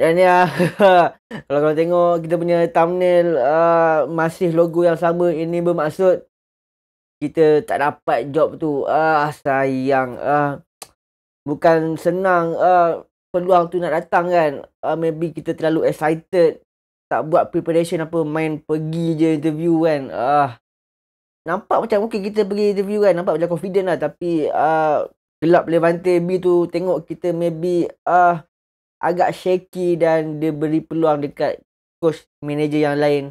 Dan ya, ah, kalau korang tengok kita punya thumbnail uh, masih logo yang sama ini bermaksud kita tak dapat job tu. Ah uh, sayang. Uh, bukan senang uh, peluang tu nak datang kan. Uh, maybe kita terlalu excited. Tak buat preparation apa. Main pergi je interview kan. Uh, nampak macam mungkin kita pergi interview kan. Nampak macam confident lah. Tapi uh, gelap Levante B tu tengok kita maybe... Uh, agak shaky dan dia beri peluang dekat coach manager yang lain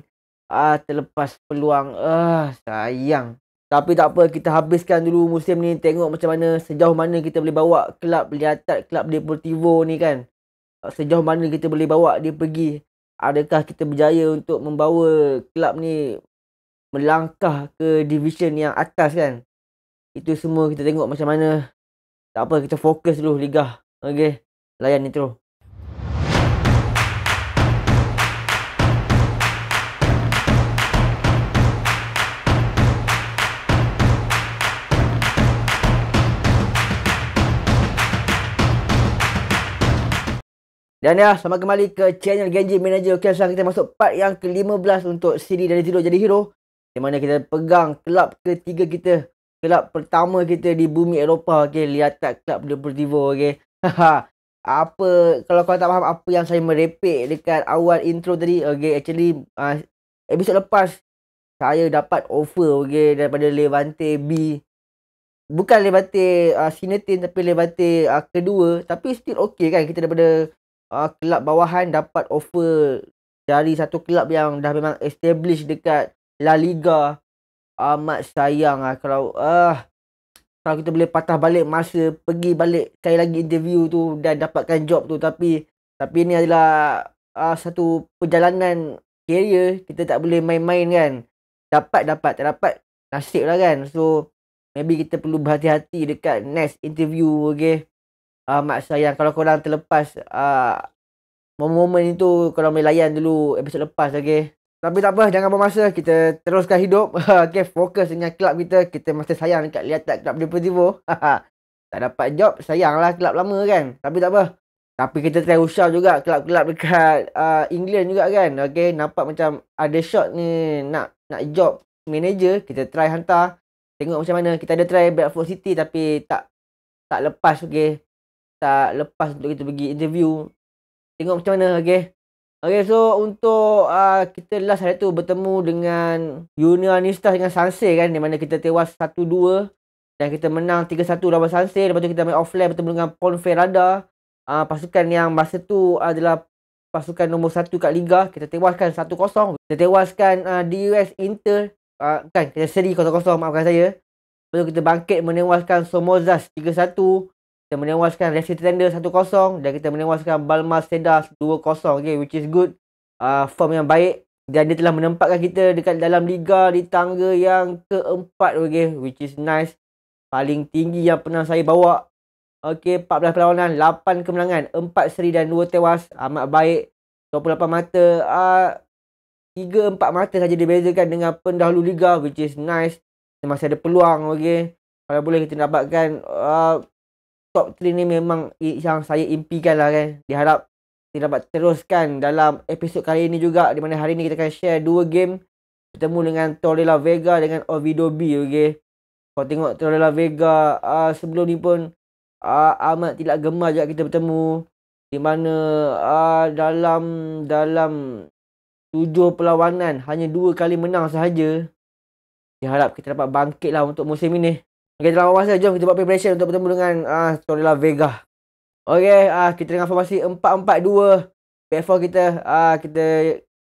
ah terlepas peluang ah sayang tapi tak apa kita habiskan dulu musim ni tengok macam mana sejauh mana kita boleh bawa kelab Liatat kelab Deportivo ni kan ah, sejauh mana kita boleh bawa dia pergi adakah kita berjaya untuk membawa kelab ni melangkah ke division yang atas kan itu semua kita tengok macam mana tak apa kita fokus dulu liga okey layan intro Dan ya, sama kembali ke channel Genji Manager. Okay, sekarang kita masuk part yang ke-15 untuk CD dari Zero jadi hero. Di mana kita pegang kelab ketiga kita. Kelab pertama kita di bumi Eropah. Okay, lihat tak kelab Deportivo. Okay. haha. apa, kalau kau tak faham apa yang saya merepek dekat awal intro tadi. Okay, actually uh, ah, episode lepas saya dapat offer okay, daripada Levante B. Bukan Levante uh, Sinetin tapi Levante uh, kedua. Tapi still okay kan kita daripada uh, kelab bawahan dapat offer dari satu kelab yang dah memang establish dekat La Liga amat sayang lah kalau uh, kalau kita boleh patah balik masa pergi balik sekali lagi interview tu dan dapatkan job tu tapi tapi ini adalah uh, satu perjalanan career kita tak boleh main-main kan dapat dapat tak dapat nasib lah kan so maybe kita perlu berhati-hati dekat next interview okay uh, mak sayang kalau korang terlepas uh, ah, momen itu korang boleh layan dulu episod lepas okay tapi tak apa jangan masa kita teruskan hidup okay fokus dengan kelab kita kita masih sayang dekat liatat kelab Deportivo tak dapat job sayanglah kelab lama kan tapi tak apa tapi kita try usah juga kelab-kelab dekat uh, England juga kan okay nampak macam ada shot ni nak nak job manager kita try hantar tengok macam mana kita ada try Bradford City tapi tak tak lepas okey tak lepas untuk kita pergi interview tengok macam mana okey okey so untuk uh, kita last hari tu bertemu dengan Unionista dengan Sanse kan di mana kita tewas 1-2 dan kita menang 3-1 lawan Sanse lepas tu kita main offline bertemu dengan Ponferrada uh, ah, pasukan yang masa tu adalah pasukan nombor 1 kat liga kita tewaskan 1-0 kita tewaskan uh, ah, US Inter uh, kan kita seri 0-0 maafkan saya lepas tu kita bangkit menewaskan Somozas 3-1 kita menewaskan Leicester Tender 1-0 dan kita menewaskan Balma Sedas 2-0 okay, which is good uh, form yang baik dan dia telah menempatkan kita dekat dalam liga di tangga yang keempat okay, which is nice paling tinggi yang pernah saya bawa Okay, 14 perlawanan, 8 kemenangan, 4 seri dan 2 tewas. Amat baik. 28 mata. Uh, 3 4 mata saja dibezakan dengan pendahulu liga which is nice. Kita masih ada peluang okay, Kalau boleh kita dapatkan uh, top 3 ni memang yang saya impikan lah kan. Diharap kita dapat teruskan dalam episod kali ini juga di mana hari ini kita akan share dua game bertemu dengan Torrella Vega dengan Ovidio B okey. Kau tengok Torrella Vega uh, sebelum ni pun uh, amat tidak gemar juga kita bertemu di mana uh, dalam dalam tujuh perlawanan hanya dua kali menang sahaja. Diharap kita dapat bangkit lah untuk musim ini. Okay, terlalu masa. Jom kita buat preparation untuk bertemu dengan uh, ah, Torilla Vega. Okay, uh, ah, kita dengan formasi 4-4-2. Back kita, uh, kita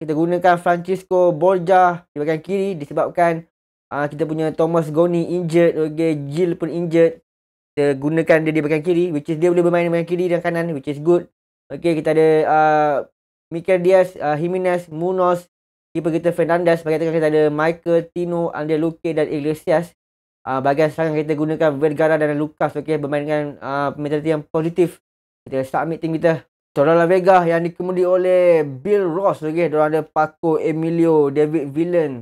kita gunakan Francisco Borja di bahagian kiri disebabkan uh, kita punya Thomas Goni injured. Okay, Jill pun injured. Kita gunakan dia di bahagian kiri which is dia boleh bermain di bahagian kiri dan kanan which is good. Okay, kita ada uh, Mikel Diaz, uh, Jimenez, Munoz, keeper kita Fernandez. Bagi kita ada Michael, Tino, Andrea Luque dan Iglesias uh, bahagian serangan kita gunakan Vergara dan Lukas, okey bermain dengan uh, mentaliti yang positif. Kita start meeting kita Toronto Vega yang dikemudi oleh Bill Ross okey. Dorang ada Paco, Emilio, David Villan,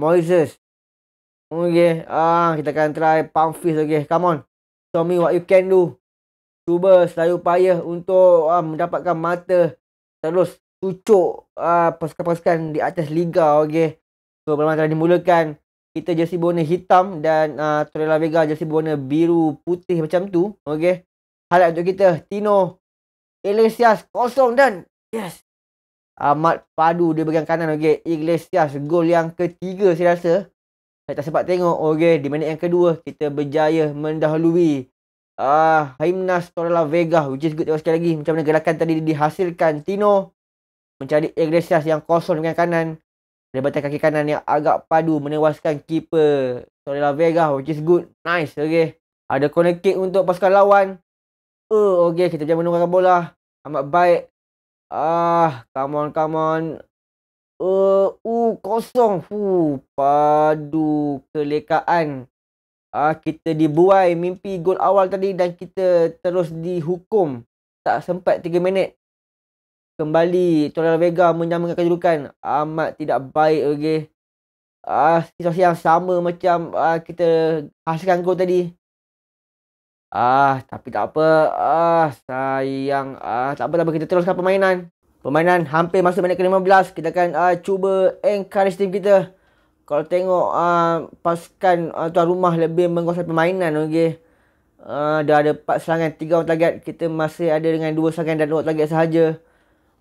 Moises. Okey, ah uh, kita akan try pump fist okey. Come on. Show me what you can do. Cuba selalu payah untuk uh, mendapatkan mata terus cucuk uh, pasukan-pasukan di atas liga okey. So, permainan telah dimulakan kita jersey berwarna hitam dan uh, ah, Torrella Vega jersey berwarna biru putih macam tu. Okey. Highlight untuk kita Tino Iglesias kosong dan yes. amat Padu dia bagian kanan okey. Iglesias gol yang ketiga saya rasa. Saya tak sempat tengok. Okey, di minit yang kedua kita berjaya mendahului ah uh, Himnas Torrella Vega which is good sekali lagi macam mana gerakan tadi dihasilkan Tino mencari Iglesias yang kosong dengan kanan. Lebatan kaki kanan yang agak padu menewaskan keeper Torella Vega which is good. Nice. Okay. Ada corner kick untuk pasukan lawan. Oh, uh, okay. Kita jangan menunggu bola. Amat baik. Ah, come on, come on. Uh, uh kosong. Fuh, padu kelekaan. Ah, kita dibuai mimpi gol awal tadi dan kita terus dihukum. Tak sempat 3 minit kembali Torre Vega menyamakan kedudukan amat tidak baik okey. Ah uh, situasi yang sama macam uh, kita hasilkan gol tadi. Ah uh, tapi tak apa. Ah uh, sayang ah uh, tak apa tak kita teruskan permainan. Permainan hampir masuk minit ke-15 kita akan uh, cuba encourage team kita. Kalau tengok uh, pasukan uh, tuan rumah lebih menguasai permainan okey. Uh, dah ada 4 serangan, 3 orang target. Kita masih ada dengan dua serangan dan dua target sahaja.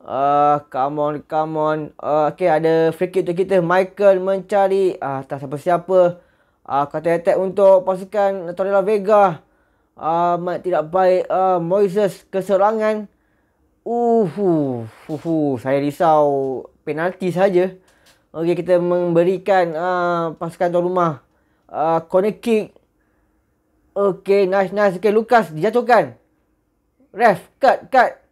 Uh, come on, come on. Uh, okay, ada free kick untuk kita. Michael mencari. Ah, uh, tak siapa-siapa. Ah, uh, kata attack untuk pasukan Torella Vega. Ah, uh, tidak baik. Ah, uh, Moises keserangan. Uh, uh, uh, uh, saya risau penalti saja. Okay, kita memberikan ah, uh, pasukan tuan rumah. Ah, uh, corner kick. Okey, nice, nice. Okay, Lukas dijatuhkan. Ref, cut, cut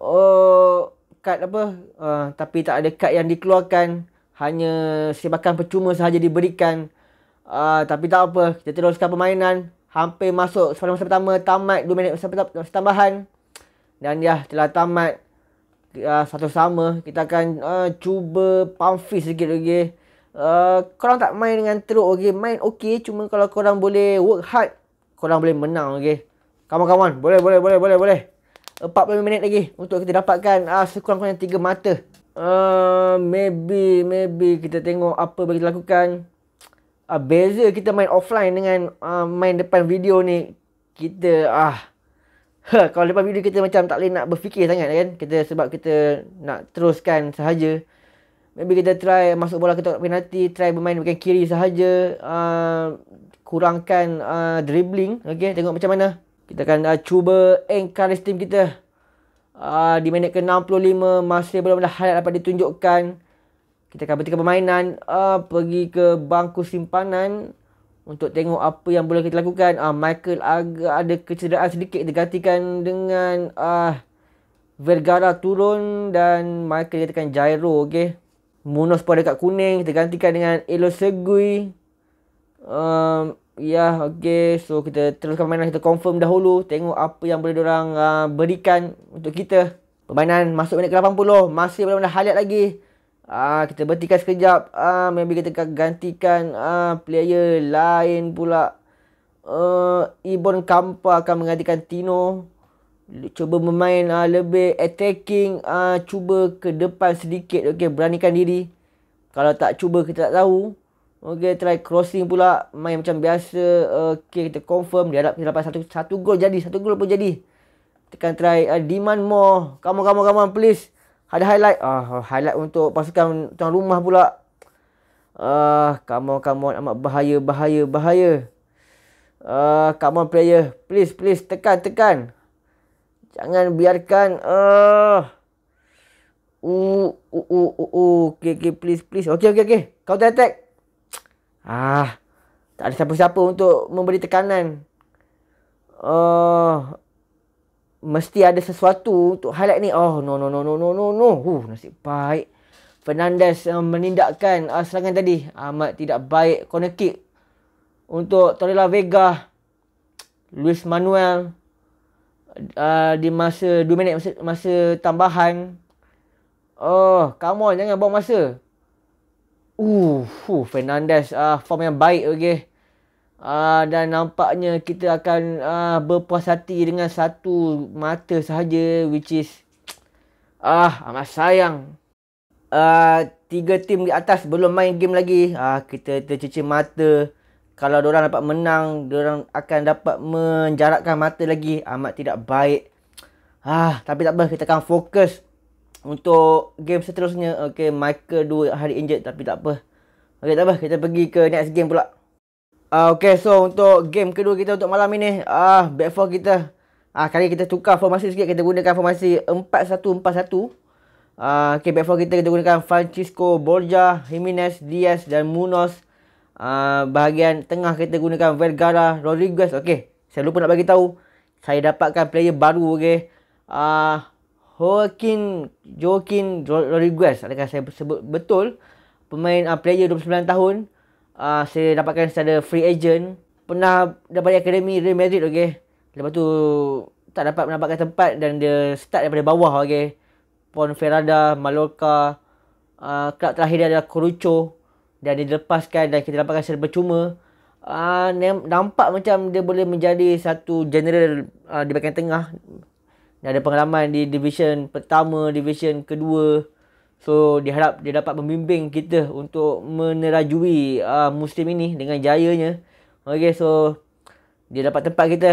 oh, kad apa uh, tapi tak ada kad yang dikeluarkan hanya sepakan percuma sahaja diberikan uh, tapi tak apa kita teruskan permainan hampir masuk sepanjang masa pertama tamat 2 minit masa tambahan dan ya telah tamat uh, satu sama kita akan uh, cuba pump fist sikit lagi okay? uh, korang tak main dengan teruk okey main okey cuma kalau korang boleh work hard korang boleh menang okey kawan-kawan boleh boleh boleh boleh boleh 45 minit lagi untuk kita dapatkan uh, sekurang-kurangnya tiga mata. Uh, maybe, maybe kita tengok apa boleh dilakukan. Uh, beza kita main offline dengan uh, main depan video ni. Kita, ah. Uh, ha, huh, kalau depan video kita macam tak boleh nak berfikir sangat kan. Kita sebab kita nak teruskan sahaja. Maybe kita try masuk bola ke tolak nanti, Try bermain dengan kiri sahaja. Uh, kurangkan uh, dribbling. Okay, tengok macam mana. Kita akan uh, cuba encourage team kita. Uh, di minit ke-65 masih belum ada highlight dapat ditunjukkan. Kita akan bertikai permainan. Uh, pergi ke bangku simpanan. Untuk tengok apa yang boleh kita lakukan. Uh, Michael agak ada kecederaan sedikit. Digantikan dengan uh, Vergara turun. Dan Michael katakan Jairo. Okay. Munoz pun ada kat kuning. Kita gantikan dengan Elo Segui. Um, Ya yeah, okay so kita teruskan permainan kita confirm dahulu Tengok apa yang boleh diorang uh, berikan untuk kita Permainan masuk minit ke 80 Masih belum ada halat lagi Ah uh, Kita berhentikan sekejap Ah uh, Maybe kita akan gantikan uh, player lain pula uh, Ibon Kampa akan menggantikan Tino Cuba bermain uh, lebih attacking uh, Cuba ke depan sedikit okay, Beranikan diri Kalau tak cuba kita tak tahu Okay, try crossing pula. Main macam biasa. Eh, okay, kita confirm. Dia harap kita dapat satu, satu gol jadi. Satu gol pun jadi. Tekan try. Uh, demand more. Come on, come on, come on. Please. Ada highlight. Ah, uh, highlight untuk pasukan tuan rumah pula. Ah, uh, come on, come on. Amat bahaya, bahaya, bahaya. Ah, uh, come on player. Please, please. Tekan, tekan. Jangan biarkan. Uh. Uh, uh, uh, uh, uh. Okay, okay. Please, please. Okay, okay, okay. Counter attack. Ah, tak ada siapa-siapa untuk memberi tekanan. Uh, mesti ada sesuatu untuk highlight ni. Oh, no, no, no, no, no, no, no. Huh, nasib baik. Fernandez uh, ah, menindakkan uh, serangan tadi. Amat tidak baik. Corner kick untuk Torrella Vega. Luis Manuel. Uh, di masa 2 minit masa, masa tambahan. Oh, come on. Jangan buang masa. Uh, uh Fernandes uh, form yang baik okey. Uh, dan nampaknya kita akan uh, berpuas hati dengan satu mata sahaja which is ah uh, amat sayang. Uh, tiga tim di atas belum main game lagi. Uh, kita tercecer mata kalau diorang dapat menang, diorang akan dapat menjarakkan mata lagi. Amat tidak baik. Ah, tapi tak apa, kita akan fokus untuk game seterusnya. Okay, Michael 2 hari injured tapi tak apa. Okay, tak apa. Kita pergi ke next game pula. Uh, okay, so untuk game kedua kita untuk malam ini. ah uh, back four kita. ah uh, kali kita tukar formasi sikit. Kita gunakan formasi 4-1-4-1. Uh, ah, okay, back 4 kita kita gunakan Francisco, Borja, Jimenez, Diaz dan Munoz. Uh, bahagian tengah kita gunakan Vergara, Rodriguez. Okay, saya lupa nak bagi tahu. Saya dapatkan player baru, okay. Ah... Uh, Joaquin Joaquin Rodriguez adakah saya sebut betul pemain uh, player 29 tahun uh, saya dapatkan secara free agent pernah daripada akademi Real Madrid okey lepas tu tak dapat mendapatkan tempat dan dia start daripada bawah okey Ponferrada Mallorca uh, ah, kelab terakhir dia adalah Corucho dan dia dilepaskan dan kita dapatkan secara percuma uh, nampak macam dia boleh menjadi satu general uh, di bahagian tengah dia ada pengalaman di division pertama, division kedua. So diharap dia dapat membimbing kita untuk menerajui uh, musim ini dengan jayanya. Okay so dia dapat tempat kita.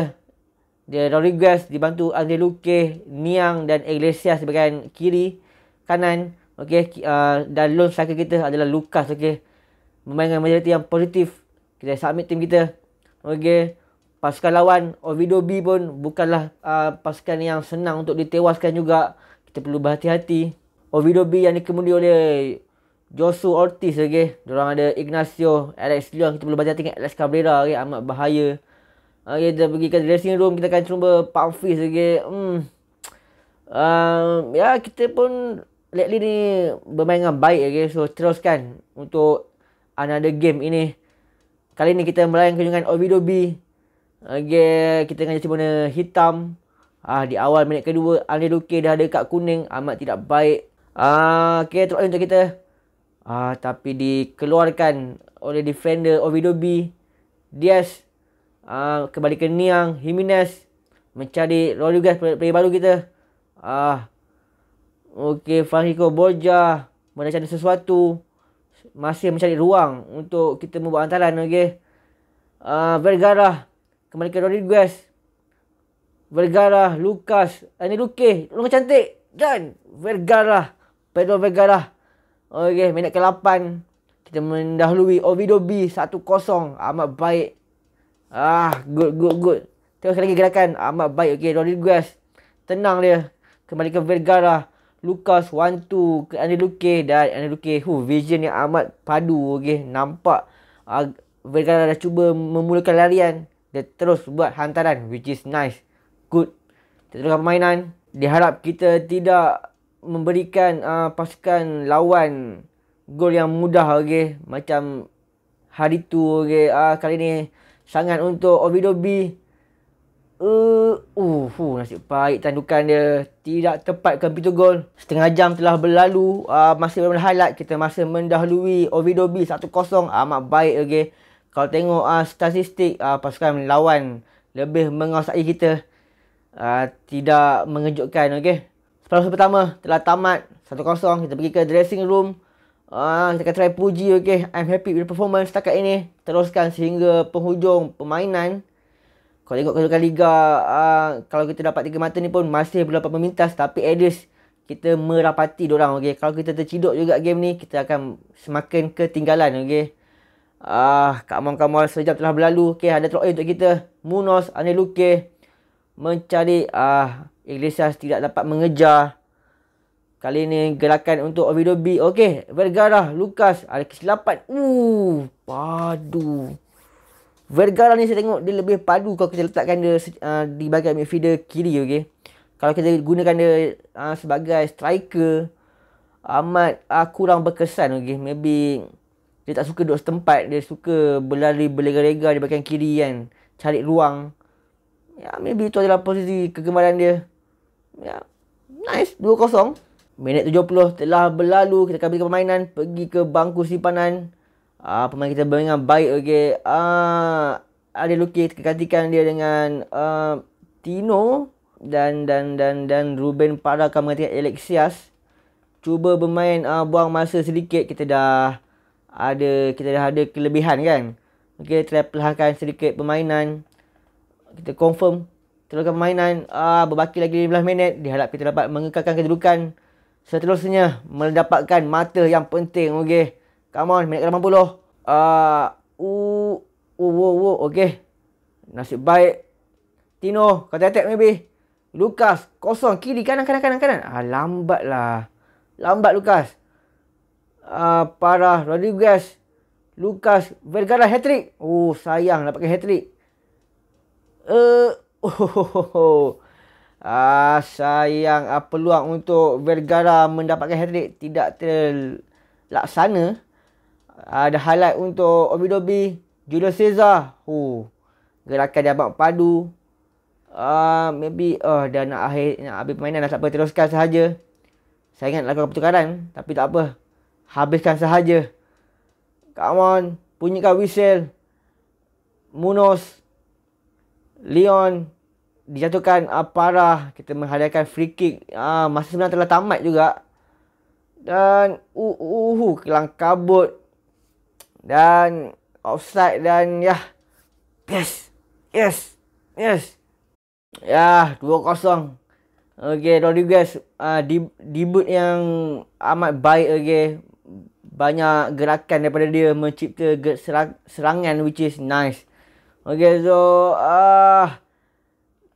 Dia Rodriguez dibantu Andre Luque, Niang dan Iglesias sebagai kiri, kanan. Okay, uh, dan loan striker kita adalah Lucas. Okay, memainkan majoriti yang positif. Kita submit tim kita. Okay, pasukan lawan Ovidio B pun bukanlah uh, pasukan yang senang untuk ditewaskan juga. Kita perlu berhati-hati. Ovidio B yang dikemudi oleh Josu Ortiz lagi. Okay? Diorang ada Ignacio, Alex Leon. Kita perlu berhati-hati dengan Alex Cabrera Okay? Amat bahaya. Okay, kita pergi ke dressing room. Kita akan cuba Pumphreys lagi. Okay? Hmm. Um, ya, kita pun lately ni bermain dengan baik. Okay? So, teruskan untuk another game ini. Kali ni kita melayan kunjungan Ovidio B. Okay, eh, kita dengan jersey warna hitam. Ah di awal minit kedua Andre Luke dah ada kad kuning amat tidak baik. Ah okay teruk untuk kita. Ah tapi dikeluarkan oleh defender Ovidio B. Dias ah kembali ke Niang Jimenez mencari Rodriguez player baru kita. Ah okay Fahiko Borja mencari sesuatu masih mencari ruang untuk kita membuat hantaran okey. Ah Vergara Kembali ke Rodriguez. Vergara, Lucas. Ini eh, Luke. Luka cantik. Dan Vergara. Pedro Vergara. Okey, minit ke-8. Kita mendahului Ovidio B. 1-0. Amat baik. Ah, good, good, good. Tengok lagi gerakan. Amat baik. Okey, Rodriguez. Tenang dia. Kembali ke Vergara. Lucas 1-2 ke Andy Luque dan Andy Luque huh, vision yang amat padu okey nampak uh, Vergara dah cuba memulakan larian dia terus buat hantaran which is nice good tetapi permainan diharap kita tidak memberikan uh, pasukan lawan gol yang mudah okey macam hari tu okey uh, kali ni sangat untuk Obidobi eh, uh, uh, uh nasib baik tandukan dia tidak tepat ke pintu gol setengah jam telah berlalu uh, ah, masih belum highlight kita masih mendahului Obidobi 1-0 amat baik okey kalau tengok uh, statistik uh, pasukan lawan lebih menguasai kita uh, tidak mengejutkan okey Separuh pertama telah tamat 1-0 kita pergi ke dressing room uh, kita akan try puji okey I'm happy with the performance setakat ini teruskan sehingga penghujung permainan kalau tengok kedudukan liga uh, kalau kita dapat tiga mata ni pun masih belum dapat memintas tapi at least kita merapati dia orang okey kalau kita terciduk juga game ni kita akan semakin ketinggalan okey Ah, Kak Mam Kamal sejam telah berlalu. Okey, ada teruk untuk kita. Munos, Anil Luke mencari ah Iglesias tidak dapat mengejar. Kali ini gerakan untuk Ovidio B. Okey, Vergara, Lucas ada kesilapan. Uh, padu. Vergara ni saya tengok dia lebih padu kalau kita letakkan dia uh, di bahagian midfielder kiri okey. Kalau kita gunakan dia uh, sebagai striker amat uh, kurang berkesan okey. Maybe dia tak suka duduk setempat. Dia suka berlari berlega-lega di bahagian kiri kan. Cari ruang. Ya, yeah, maybe itu adalah posisi kegemaran dia. Ya, yeah. nice. 2-0. Minit 70 telah berlalu. Kita akan berikan permainan. Pergi ke bangku simpanan. Ah, uh, pemain kita bermain baik. Okay. Uh, ah, ada Luki. Kita gantikan dia dengan uh, Tino. Dan dan dan dan Ruben Parra akan menggantikan Alexias. Cuba bermain uh, buang masa sedikit. Kita dah ada kita dah ada kelebihan kan. Okey, terpelahkan sedikit permainan. Kita confirm terlakan permainan ah berbaki lagi 15 minit diharap kita dapat mengekalkan kedudukan. Seterusnya mendapatkan mata yang penting okey. Come on minit ke-80. Ah uh, u wo wo okey. Nasib baik Tino kata attack maybe. Lukas kosong kiri kanan kanan kanan kanan. Ah lambatlah. Lambat Lukas uh, ah, para Rodriguez, Lucas Vergara hat-trick. Oh, sayang dapat hat-trick. uh, oh, ah sayang uh, peluang untuk Vergara mendapatkan hat-trick tidak terlaksana. Ah, ada uh, highlight untuk Obidobi, Julio Cesar. Oh, gerakan dia padu. Ah, uh, maybe oh uh, dan nak akhir nak habis permainan dah tak apa teruskan saja. Saya ingat lakukan pertukaran tapi tak apa. Habiskan sahaja. Come on. Bunyikan whistle. Munoz. Leon. Dijatuhkan uh, parah. Kita menghadirkan free kick. Uh, masa sebenarnya telah tamat juga. Dan. Uh, uh, uh, kelang kabut. Dan. Offside dan. Ya. Yes. Yes. Yes. Ya. 2-0. Okay. Rodriguez. Uh, debut yang amat baik. Okay banyak gerakan daripada dia mencipta serangan which is nice. Okay so ah uh,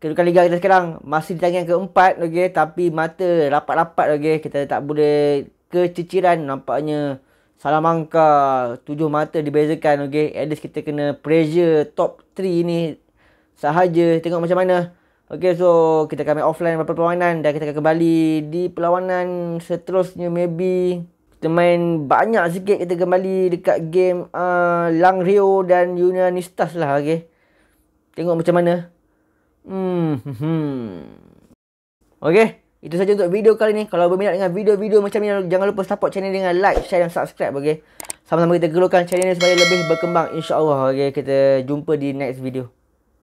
kedudukan liga kita sekarang masih di tangan keempat okay tapi mata rapat-rapat okay kita tak boleh keciciran nampaknya Salamanca tujuh mata dibezakan okay at least kita kena pressure top 3 ni sahaja tengok macam mana Okay so kita akan main offline beberapa perlawanan dan kita akan kembali di perlawanan seterusnya maybe kita main banyak sikit kita kembali dekat game uh, Lang Rio dan Unionistas lah okay. Tengok macam mana. Hmm, hmm. hmm. Okay. Itu saja untuk video kali ni. Kalau berminat dengan video-video macam ni, jangan lupa support channel dengan like, share dan subscribe. Okay. Sama-sama kita gelurkan channel ni supaya lebih berkembang. InsyaAllah. Okay. Kita jumpa di next video.